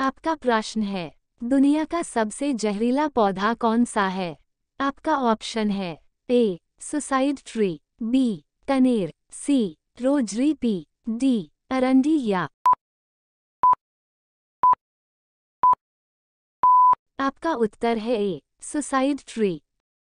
आपका प्रश्न है दुनिया का सबसे जहरीला पौधा कौन सा है आपका ऑप्शन है ए सुसाइड ट्री बी कनेर सी रोजरी पी डी अरंडी या आपका उत्तर है ए सुसाइड ट्री